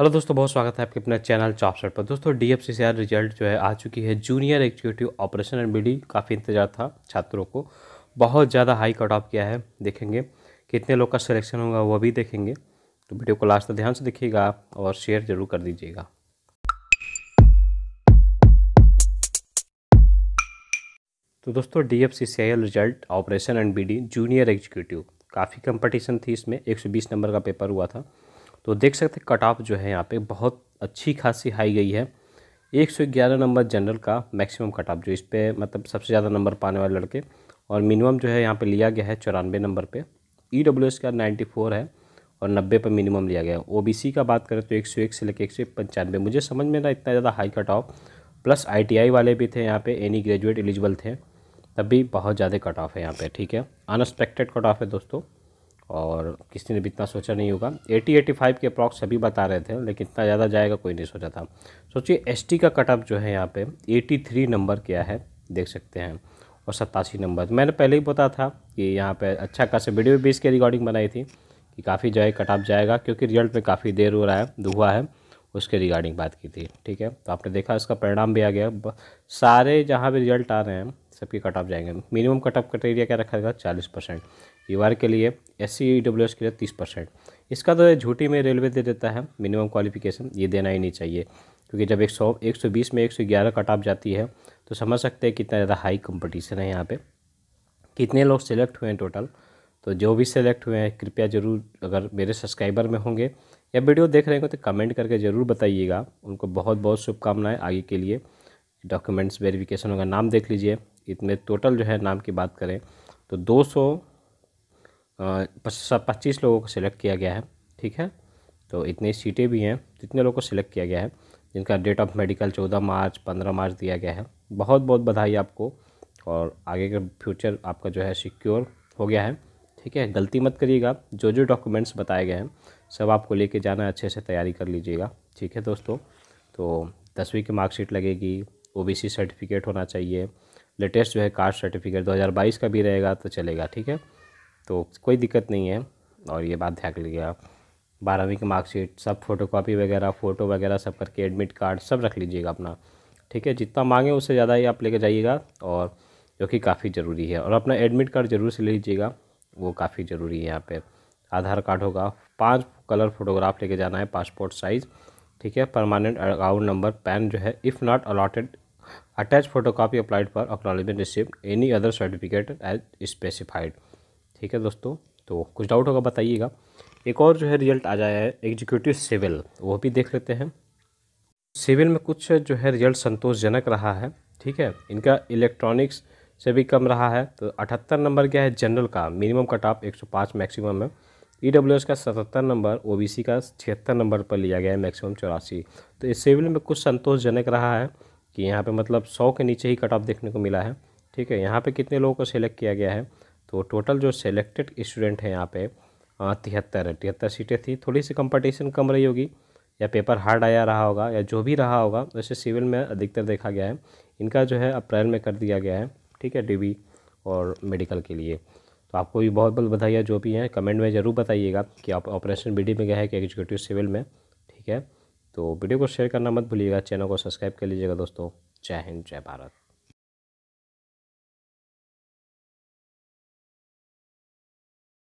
hello दोस्तों बहुत स्वागत है आपके अपने चैनल चॉपसेट पर दोस्तों डी एफ रिजल्ट जो है आ चुकी है junior executive operation and B काफ़ी इंतजार था छात्रों को बहुत ज़्यादा हाई कट ऑफ किया है देखेंगे कितने लोग का सिलेक्शन होगा वो भी देखेंगे तो वीडियो को लास्ट तक ध्यान से देखिएगा और शेयर जरूर कर दीजिएगा तो दोस्तों D F result operation and B junior executive काफ़ी कंपटीशन थी इसमें 120 नंबर का पेपर हुआ था तो देख सकते हैं कट ऑफ जो है यहाँ पे बहुत अच्छी खासी हाई गई है एक सौ ग्यारह नंबर जनरल का मैक्सिमम कट ऑफ जो इस पर मतलब सबसे ज़्यादा नंबर पाने वाले लड़के और मिनिमम जो है यहाँ पे लिया गया है चौरानवे नंबर पे ई डब्ल्यू एस का नाइन्टी फोर है और नब्बे पर मिनिमम लिया गया है ओ बी सी का बात करें तो एक सौ एक से लेकर एक सौ पंचानवे मुझे समझ में ना इतना ज़्यादा high cut off plus I T I वाले भी थे यहाँ पे एनी ग्रेजुएट एलिजिबल थे तब भी बहुत ज़्यादा कट ऑफ है यहाँ पे ठीक है अनएक्सपेक्टेड कट ऑफ है दोस्तों और किसी ने भी इतना सोचा नहीं होगा 80 85 के अप्रॉक्स सभी बता रहे थे लेकिन इतना ज़्यादा जाएगा कोई नहीं सोचा था सोचिए एसटी का कटअप जो है यहाँ पे 83 नंबर क्या है देख सकते हैं और सत्तासी नंबर मैंने पहले ही बताया था कि यहाँ पे अच्छा खासा वीडियो भी इसके रिकॉर्डिंग बनाई थी कि काफ़ी जो है कटअप जाएगा क्योंकि रिजल्ट में काफ़ी देर हो रहा है धुआ है उसके रिगार्डिंग बात की थी ठीक है तो आपने देखा इसका परिणाम भी आ गया सारे जहाँ भी रिजल्ट आ रहे हैं सबके कटअप जाएंगे मिनिमम कटअप क्राइटेरिया क्या रखा जाएगा चालीस परसेंट यू e के लिए एस सी e के लिए तीस परसेंट इसका तो झूठी में रेलवे दे देता है मिनिमम क्वालिफिकेशन ये देना ही नहीं चाहिए क्योंकि जब एक सौ एक सौ बीस में एक सौ ग्यारह कट ऑफ जाती है तो समझ सकते हैं कितना ज़्यादा हाई कंपटीशन है यहाँ पे कितने लोग सेलेक्ट हुए हैं टोटल तो जो भी सेलेक्ट हुए हैं कृपया ज़रूर अगर मेरे सब्सक्राइबर में होंगे या वीडियो देख रहे हो तो कमेंट करके ज़रूर बताइएगा उनको बहुत बहुत शुभकामनाएँ आगे के लिए डॉक्यूमेंट्स वेरिफिकेशन होगा नाम देख लीजिए इतने टोटल जो है नाम की बात करें तो दो पच्चीस लोगों को सिलेक्ट किया गया है ठीक है तो इतनी सीटें भी हैं इतने लोगों को सिलेक्ट किया गया है जिनका डेट ऑफ मेडिकल चौदह मार्च पंद्रह मार्च दिया गया है बहुत बहुत बधाई आपको और आगे का फ्यूचर आपका जो है सिक्योर हो गया है ठीक है गलती मत करिएगा जो जो डॉक्यूमेंट्स बताए गए हैं सब आपको लेके जाना अच्छे से तैयारी कर लीजिएगा ठीक है दोस्तों तो दसवीं की मार्कशीट लगेगी ओबीसी सर्टिफिकेट होना चाहिए लेटेस्ट जो है कास्ट सर्टिफिकेट 2022 का भी रहेगा तो चलेगा ठीक है तो कोई दिक्कत नहीं है और ये बात ध्यान लीजिए आप बारहवीं की मार्कशीट सब फ़ोटो कापी वगैरह फ़ोटो वगैरह सब करके एडमिट कार्ड सब रख लीजिएगा अपना ठीक है जितना मांगे उससे ज़्यादा ही आप लेके जाइएगा और जो कि काफ़ी ज़रूरी है और अपना एडमिट कार्ड ज़रूर से ले लीजिएगा वो काफ़ी ज़रूरी है यहाँ पे आधार कार्ड होगा पांच कलर फ़ोटोग्राफ लेके जाना है पासपोर्ट साइज़ ठीक है परमानेंट अकाउंट नंबर पैन जो है if not allotted attach photo copy applied for acknowledgement receipt any other certificate as specified ठीक है दोस्तों तो कुछ डाउट होगा बताइएगा एक और जो है रिजल्ट आ जाया है एग्जीक्यूटिव सिविल वो भी देख लेते हैं सिविल में कुछ जो है रिजल्ट संतोषजनक रहा है ठीक है इनका इलेक्ट्रॉनिक्स से भी कम रहा है तो अठहत्तर नंबर क्या है जनरल का मिनिमम कट ऑफ एक मैक्सिमम है ई e का सतहत्तर नंबर ओ का छिहत्तर नंबर पर लिया गया है मैक्सिमम चौरासी तो इस सिविल में कुछ संतोषजनक रहा है कि यहाँ पे मतलब सौ के नीचे ही कट ऑफ देखने को मिला है ठीक है यहाँ पे कितने लोगों को सिलेक्ट किया गया है तो टोटल जो सेलेक्टेड स्टूडेंट हैं यहाँ पे हाँ, तिहत्तर है तिहत्तर सीटें थी थोड़ी सी कंपटीशन कम रही होगी या पेपर हार्ड आया रहा होगा या जो भी रहा होगा वैसे सिविल में अधिकतर देखा गया है इनका जो है अप्रैल में कर दिया गया है ठीक है डी और मेडिकल के लिए तो आपको भी बहुत बहुत बधाइयाँ जो भी हैं कमेंट में ज़रूर बताइएगा कि आप ऑपरेशन बी में गए हैं कि एग्जीक्यूटिव सिविल में ठीक है तो वीडियो को शेयर करना मत भूलिएगा चैनल को सब्सक्राइब कर लीजिएगा दोस्तों जय हिंद जय भारत